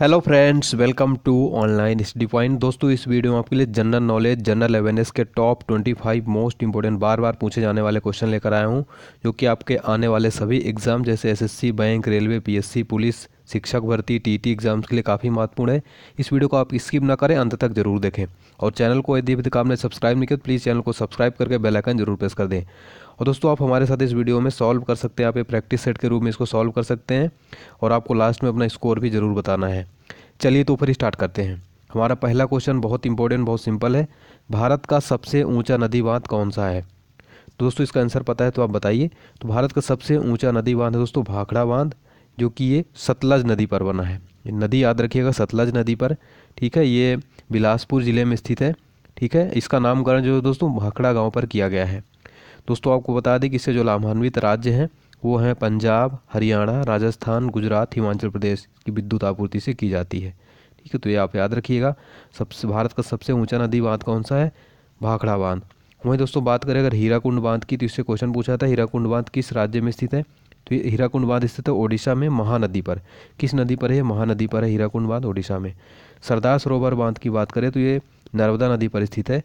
hello friends welcome to online study point दोस्तों इस वीडियो में आपके लिए जनरल नॉलेज जनरल अवेयरनेस के टॉप 25 मोस्ट इंपॉर्टेंट बार बार पूछे जाने वाले क्वेश्चन लेकर आया हूं जो कि आपके आने वाले सभी एग्जाम जैसे SSC bank railway PSC police शिक्षक भर्ती टीटी एग्जाम्स के लिए काफ़ी महत्वपूर्ण है इस वीडियो को आप स्किप ना करें अंत तक जरूर देखें और चैनल को यदि अभी तक आपने सब्सक्राइब नहीं किया तो प्लीज़ चैनल को सब्सक्राइब करके बेल आइकन जरूर प्रेस कर दें और दोस्तों आप हमारे साथ इस वीडियो में सॉल्व कर सकते हैं आप एक प्रैक्टिस सेट के रूप में इसको सॉल्व कर सकते हैं और आपको लास्ट में अपना स्कोर भी ज़रूर बताना है चलिए तो फिर स्टार्ट करते हैं हमारा पहला क्वेश्चन बहुत इंपॉर्टेंट बहुत सिंपल है भारत का सबसे ऊँचा नदी बांध कौन सा है दोस्तों इसका आंसर पता है तो आप बताइए तो भारत का सबसे ऊंचा नदी बांध है दोस्तों भाखड़ा बांध जो कि ये सतलज नदी पर बना है ये नदी याद रखिएगा सतलज नदी पर ठीक है ये बिलासपुर ज़िले में स्थित है ठीक है इसका नामकरण जो है दोस्तों भाखड़ा गाँव पर किया गया है दोस्तों आपको बता दें कि इससे जो लाभान्वित राज्य हैं वो हैं पंजाब हरियाणा राजस्थान गुजरात हिमाचल प्रदेश की विद्युत आपूर्ति से की जाती है ठीक है तो ये आप याद रखिएगा सबसे भारत का सबसे ऊंचा नदी बांध कौन सा है भाखड़ा बांध वहीं दोस्तों बात करें अगर हीराकुंड बांध की तो इससे क्वेश्चन पूछा था हीराकुंड बांध किस राज्य में स्थित है तो ये हीराकुंड बांध स्थित है ओडिशा में महानदी पर किस नदी पर है महानदी पर है हीराकुंड बांध ओडिशा में सरदार सरोवर बांध की बात करें तो ये नर्मदा नदी पर स्थित है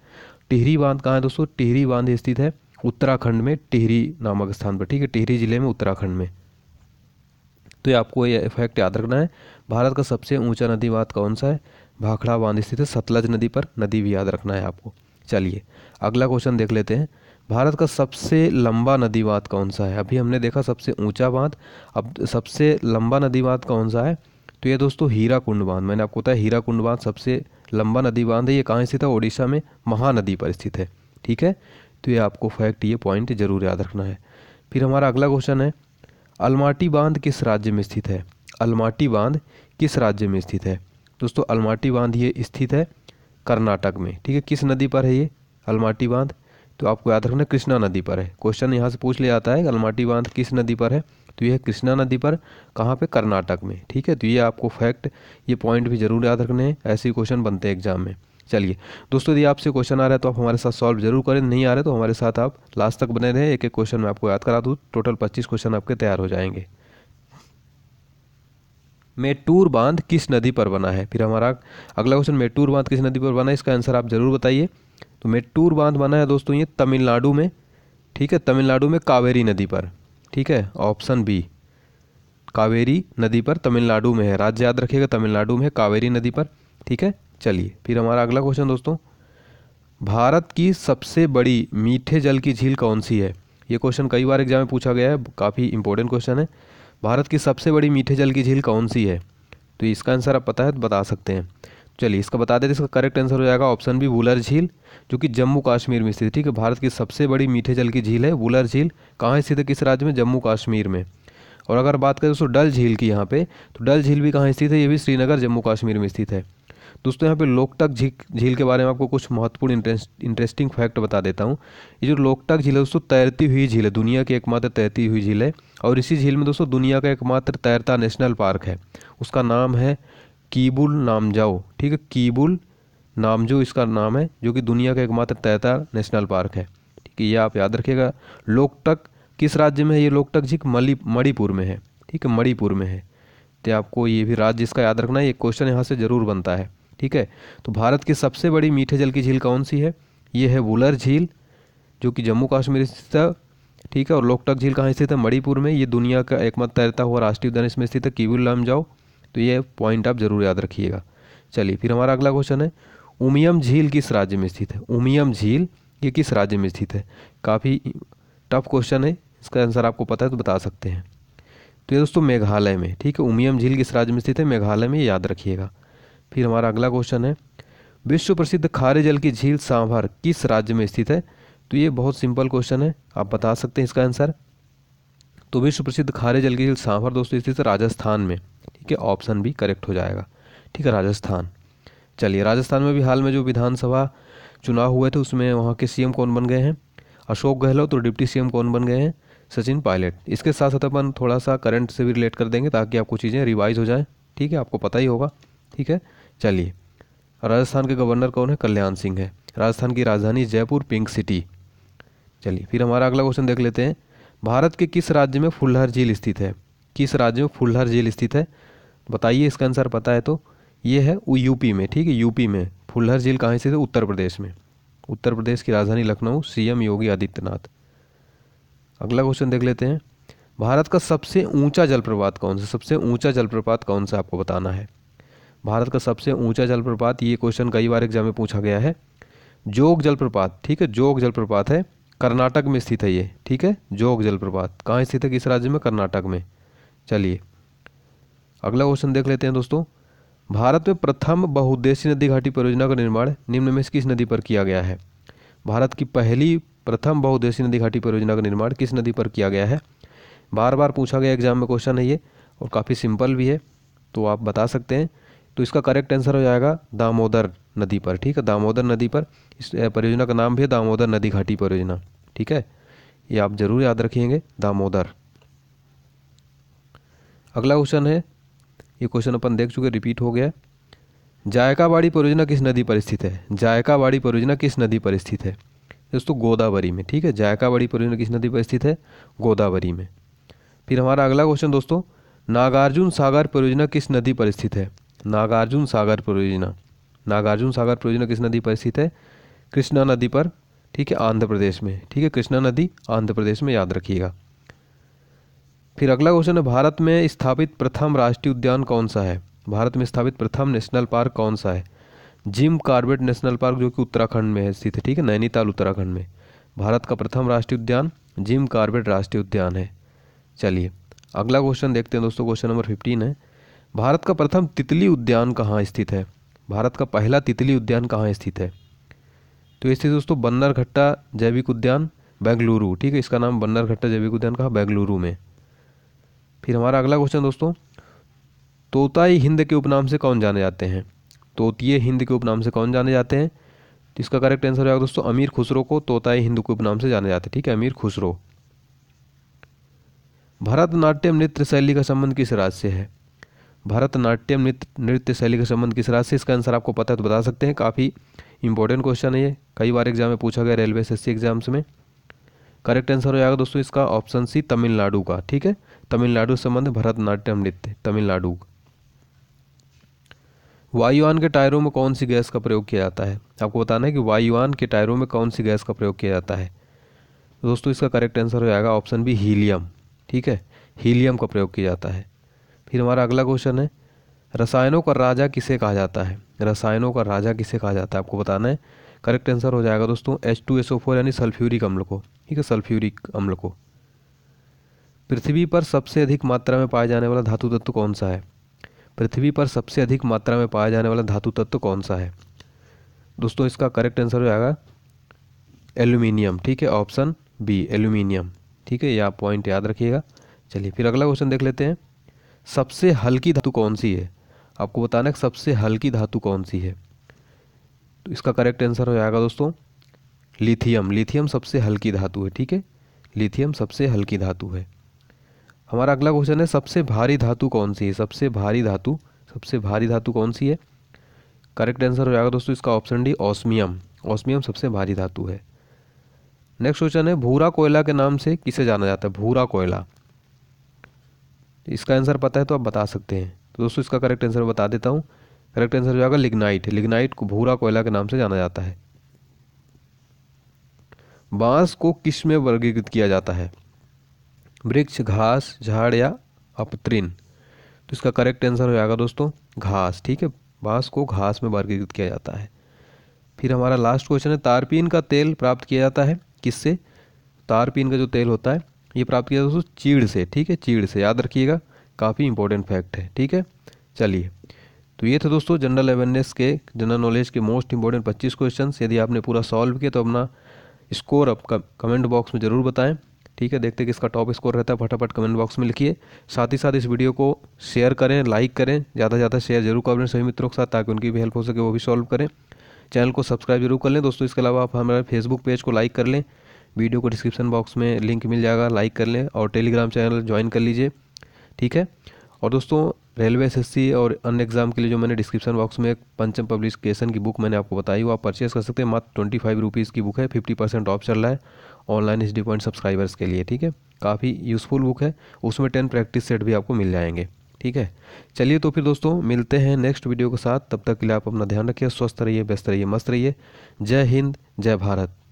टिहरी बांध कहाँ है दोस्तों टिहरी बांध स्थित है उत्तराखंड में टिहरी नामक स्थान पर ठीक है टिहरी जिले में उत्तराखंड में तो ये आपको ये इफेक्ट याद रखना है भारत का सबसे ऊंचा नदी बांध कौन सा है भाखड़ा बांध स्थित है सतलज नदी पर नदी भी याद रखना है आपको चलिए अगला क्वेश्चन देख लेते हैं भारत का सबसे लंबा नदी बांध कौन सा है अभी हमने देखा सबसे ऊंचा बांध अब सबसे लंबा नदी बांध कौन सा है तो ये दोस्तों हीरा कुंड बांध मैंने आपको बताया हीरा कुंड बांध सबसे लंबा नदी बांध है ये कहाँ स्थित है ओडिशा में महानदी पर स्थित है ठीक है तो ये आपको फैक्ट ये पॉइंट जरूर याद रखना है फिर हमारा अगला क्वेश्चन है अलमाटी बांध किस राज्य में स्थित है अलमाटी बांध किस राज्य में स्थित है दोस्तों अलमाटी बांध ये स्थित है कर्नाटक में ठीक है किस नदी पर है ये अलमाटी बांध तो आपको याद रखना कृष्णा नदी पर है क्वेश्चन यहाँ से पूछ लिया जाता है अलमाटी बांध किस नदी पर है तो यह कृष्णा नदी पर कहाँ पे कर्नाटक में ठीक है तो ये आपको फैक्ट ये पॉइंट भी जरूर याद रखने हैं ऐसे क्वेश्चन बनते हैं एग्जाम में चलिए दोस्तों यदि आपसे क्वेश्चन आ रहा है तो आप हमारे साथ सॉल्व जरूर करें नहीं आ रहे तो हमारे साथ आप लास्ट तक बने रहें एक एक क्वेश्चन मैं आपको याद करा दूँ टोटल पच्चीस क्वेश्चन आपके तैयार हो जाएंगे मेटूर बांध किस नदी पर बना है फिर हमारा अगला क्वेश्चन मेटूर बांध किस नदी पर बना है इसका आंसर आप जरूर बताइए तो मेट्टूर बांध बना है दोस्तों ये तमिलनाडु में ठीक है तमिलनाडु में कावेरी नदी पर ठीक है ऑप्शन बी कावेरी नदी पर तमिलनाडु में है राज्य याद रखिएगा तमिलनाडु में है कावेरी नदी पर ठीक है चलिए फिर हमारा अगला क्वेश्चन दोस्तों भारत की सबसे बड़ी मीठे जल की झील कौन सी है ये क्वेश्चन कई बार एग्जाम में पूछा गया है काफ़ी इंपॉर्टेंट क्वेश्चन है भारत की सबसे बड़ी मीठे जल की झील कौन सी है तो इसका आंसर आप पता है तो बता सकते हैं चलिए इसका बता देते इसका करेक्ट आंसर हो जाएगा ऑप्शन बी वुलर झील जो कि जम्मू कश्मीर में स्थित है ठीक है भारत की सबसे बड़ी मीठे जल की झील है वुलर झील कहाँ स्थित है किस राज्य में जम्मू कश्मीर में और अगर बात करें दोस्तों डल झील की यहाँ पे तो डल झील भी कहाँ स्थित है ये भी श्रीनगर जम्मू कश्मीर में स्थित है दोस्तों यहाँ पे लोकटक झील झील के बारे में आपको कुछ महत्वपूर्ण इंटरेस्ट, इंटरेस्टिंग फैक्ट बता देता हूँ ये जो लोकटक झील है दोस्तों तैरती हुई झील है दुनिया की एकमात्र तैरती हुई झील है और इसी झील में दोस्तों दुनिया का एकमात्र तैरता नेशनल पार्क है उसका नाम है कीबुल नामजाओ ठीक है कीबुल नामजो इसका नाम है जो कि दुनिया का एकमात्र तैतार नेशनल पार्क है ठीक है ये आप याद रखिएगा लोकटक किस राज्य में है ये लोकटक झीक मली मणिपुर में है ठीक है मणिपुर में है तो आपको ये भी राज्य इसका याद रखना है ये क्वेश्चन यहाँ से ज़रूर बनता है ठीक है तो भारत की सबसे बड़ी मीठे जल की झील कौन सी है ये है वुलर झील जो कि जम्मू कश्मीर स्थित है ठीक है और लोकटक झील कहाँ स्थित है मणिपुर में ये दुनिया का एकमात्र तैरता हुआ राष्ट्रीय उद्यान इसमें स्थित है कीबुल नाम जाओ तो ये पॉइंट आप ज़रूर याद रखिएगा चलिए फिर हमारा अगला क्वेश्चन है उमियम झील किस राज्य में स्थित है उमियम झील ये किस राज्य में स्थित है काफ़ी टफ क्वेश्चन है इसका आंसर आपको पता है तो बता सकते हैं तो ये दोस्तों मेघालय में ठीक है उमियम झील किस राज्य में स्थित है मेघालय में याद रखिएगा फिर हमारा अगला क्वेश्चन है विश्व प्रसिद्ध खारे जल की झील सांभर किस राज्य में स्थित है तो ये बहुत सिंपल क्वेश्चन है आप बता सकते हैं इसका आंसर तो विश्व प्रसिद्ध खारे जल की झील सांभर दोस्तों स्थित है राजस्थान में ठीक है ऑप्शन भी करेक्ट हो जाएगा ठीक है राजस्थान चलिए राजस्थान में भी हाल में जो विधानसभा चुनाव हुए थे उसमें वहाँ के सीएम कौन बन गए हैं अशोक गहलोत और डिप्टी सीएम कौन बन गए हैं सचिन पायलट इसके साथ साथ अपन थोड़ा सा करंट से भी रिलेट कर देंगे ताकि आपको चीज़ें रिवाइज हो जाएँ ठीक है आपको पता ही होगा ठीक है चलिए राजस्थान के गवर्नर कौन है कल्याण सिंह है राजस्थान की राजधानी जयपुर पिंक सिटी चलिए फिर हमारा अगला क्वेश्चन देख लेते हैं भारत के किस राज्य में फुल्हर झील स्थित है किस राज्य में फुल्हर झील स्थित है बताइए इसका आंसर पता है तो ये है वो यूपी में ठीक है यूपी में फुल्हर झील कहाँ स्थित है उत्तर प्रदेश में उत्तर प्रदेश की राजधानी लखनऊ सीएम योगी आदित्यनाथ अगला क्वेश्चन देख लेते हैं भारत का सबसे ऊंचा जलप्रपात कौन सा सबसे ऊंचा जलप्रपात कौन सा आपको बताना है भारत का सबसे ऊंचा जलप्रपात ये क्वेश्चन कई बार एग्जाम में पूछा गया है जोग जलप्रपात ठीक है जोग जलप्रपात है कर्नाटक में स्थित है ये ठीक है जोग जलप्रपात कहाँ स्थित है किस राज्य में कर्नाटक में चलिए अगला क्वेश्चन देख लेते हैं दोस्तों भारत में प्रथम बहुउद्देशीय नदी घाटी परियोजना का निर्माण निम्न में से किस नदी पर किया गया है भारत की पहली प्रथम बहुउद्देशीय नदी घाटी परियोजना का निर्माण किस नदी पर किया गया है बार बार पूछा गया एग्जाम में क्वेश्चन है ये और काफ़ी सिंपल भी है तो आप बता सकते हैं तो इसका करेक्ट आंसर हो जाएगा दामोदर नदी पर ठीक है दामोदर नदी पर इस परियोजना का नाम भी है दामोदर नदी घाटी परियोजना ठीक है ये आप ज़रूर याद रखेंगे दामोदर अगला क्वेश्चन है ये क्वेश्चन अपन देख चुके रिपीट हो गया जायकावाड़ी परियोजना किस नदी पर स्थित है जायकावाड़ी परियोजना किस नदी पर स्थित है दोस्तों गोदावरी में ठीक है जायकावाड़ी परियोजना किस नदी पर स्थित है गोदावरी में फिर हमारा अगला क्वेश्चन दोस्तों नागार्जुन सागर परियोजना किस नदी पर स्थित है नागार्जुन सागर परियोजना नागार्जुन सागर परियोजना किस नदी पर स्थित है कृष्णा नदी पर ठीक है आंध्र प्रदेश में ठीक है कृष्णा नदी आंध्र प्रदेश में याद रखिएगा फिर अगला क्वेश्चन है भारत में स्थापित प्रथम राष्ट्रीय उद्यान कौन सा है भारत में स्थापित प्रथम नेशनल पार्क कौन सा है जिम कार्बेट नेशनल पार्क जो कि उत्तराखंड में है स्थित है ठीक है नैनीताल उत्तराखंड में भारत का प्रथम राष्ट्रीय उद्यान जिम कार्बेट राष्ट्रीय उद्यान है चलिए अगला क्वेश्चन देखते हैं दोस्तों क्वेश्चन नंबर फिफ्टीन है भारत का प्रथम तितली उद्यान कहाँ स्थित है भारत का पहला तितली उद्यान कहाँ स्थित है तो ये स्थित दोस्तों बन्नर घट्टा जैविक उद्यान बेंगलुरु ठीक है इसका नाम बन्नरघट्टा जैविक उद्यान कहाँ बेंगलुरु में फिर हमारा अगला क्वेश्चन दोस्तों तोताई हिंद के उपनाम से कौन जाने जाते हैं तोतीय हिंद के उपनाम से कौन जाने जाते हैं तो इसका करेक्ट आंसर होगा दोस्तों अमीर खुसरो को तोताई हिंद के उपनाम से जाने जाते हैं ठीक है अमीर खुसरो भरतनाट्यम नृत्य शैली का संबंध किस राज्य से है भरतनाट्यम नृत्य नृत्य शैली का संबंध किस राज्य से इसका आंसर आपको पता है तो बता सकते हैं काफ़ी इंपॉर्टेंट क्वेश्चन है ये कई बार एग्जाम में पूछा गया रेलवे एस एग्जाम्स में करेक्ट आंसर हो जाएगा दोस्तों इसका ऑप्शन सी तमिलनाडु का ठीक है तमिलनाडु संबंध भरतनाट्यम नृत्य तमिलनाडु वायुवान के टायरों में कौन सी गैस का प्रयोग किया जाता है आपको बताना है कि वायुवान के टायरों में कौन सी गैस का प्रयोग किया जाता है दोस्तों इसका करेक्ट आंसर हो जाएगा ऑप्शन बी हीलियम ठीक है हीलियम का प्रयोग किया जाता है फिर हमारा अगला क्वेश्चन है रसायनों का राजा किसे कहा जाता है रसायनों का राजा किसे कहा जाता है आपको बताना है करेक्ट आंसर हो जाएगा दोस्तों H two S O four यानी सल्फ्यूरिक अम्ल को ठीक है सल्फ्यूरिक अम्ल को पृथ्वी पर सबसे अधिक मात्रा में पाया जाने वाला धातु तत्व कौन सा है पृथ्वी पर सबसे अधिक मात्रा में पाया जाने वाला धातु तत्व कौन सा है दोस्तों इसका करेक्ट आंसर हो जाएगा एल्यूमिनियम ठीक है ऑप्शन बी एल्यूमिनियम ठीक है यह पॉइंट याद रखिएगा चलिए फिर अगला क्वेश्चन देख लेते हैं सबसे हल्की धातु कौन सी है आपको बताना है सबसे हल्की धातु कौन सी है तो इसका करेक्ट आंसर हो जाएगा दोस्तों लिथियम लिथियम सबसे हल्की धातु है ठीक है लिथियम सबसे हल्की धातु है हमारा अगला क्वेश्चन है सबसे भारी धातु कौन सी है सबसे भारी धातु सबसे भारी धातु कौन सी है करेक्ट आंसर हो जाएगा दोस्तों इसका ऑप्शन डी ऑस्मियम ऑस्मियम सबसे भारी धातु है नेक्स्ट क्वेश्चन है भूरा कोयला के नाम से किसे जाना जाता है भूरा कोयला इसका आंसर पता है तो आप बता सकते हैं तो दोस्तों इसका करेक्ट आंसर बता देता हूँ करेक्ट आंसर हो जाएगा लिग्नाइट लिग्नाइट को भूरा कोयला के नाम से जाना जाता है बांस को किस में वर्गीकृत किया जाता है वृक्ष घास झाड़ या अपतृण तो इसका करेक्ट आंसर हो जाएगा दोस्तों घास ठीक है बांस को घास में वर्गीकृत किया जाता है फिर हमारा लास्ट क्वेश्चन है तारपीन का तेल प्राप्त किया जाता है किससे तारपीन का जो तेल होता है ये प्राप्त किया जाता है दोस्तों चीड़ से ठीक है चीड़ से याद रखिएगा काफ़ी इंपॉर्टेंट फैक्ट है ठीक है चलिए तो ये थे दोस्तों जनरल अवेयरनेस के जनरल नॉलेज के मोस्ट इंपॉर्टेंट पच्चीस क्वेश्चन यदि आपने पूरा सॉल्व किया तो अपना स्कोर आप कमेंट बॉक्स में ज़रूर बताएं ठीक है देखते कि इसका टॉप स्कोर रहता है फटाफट कमेंट बॉक्स में लिखिए साथ ही साथ इस वीडियो को शेयर करें लाइक करें ज़्यादा से ज़्यादा शेयर जरूर कर सभी मित्रों के साथ ताकि उनकी भी हेल्प हो सके वो भी सॉल्व करें चैनल को सब्सक्राइब जरूर कर लें दोस्तों इसके अलावा आप हमारे फेसबुक पेज को लाइक कर लें वीडियो को डिस्क्रिप्शन बॉक्स में लिंक मिल जाएगा लाइक कर लें और टेलीग्राम चैनल ज्वाइन कर लीजिए ठीक है और दोस्तों रेलवे एस और अन्य एग्जाम के लिए जो मैंने डिस्क्रिप्शन बॉक्स में एक पंचम पब्लिकेशन की बुक मैंने आपको बताई वो आप परचेस कर सकते हैं मात्र ट्वेंटी फाइव रुपीज़ की बुक है फिफ्टी परसेंट ऑफ चल रहा है online H D point subscribers के लिए ठीक है काफ़ी यूज़फुल बुक है उसमें टेन प्रैक्टिस सेट भी आपको मिल जाएंगे ठीक है चलिए तो फिर दोस्तों मिलते हैं नेक्स्ट वीडियो के साथ तब तक के लिए आप अपना ध्यान रखिए स्वस्थ रहिए व्यस्त रहिए मस्त रहिए जय हिंद जय भारत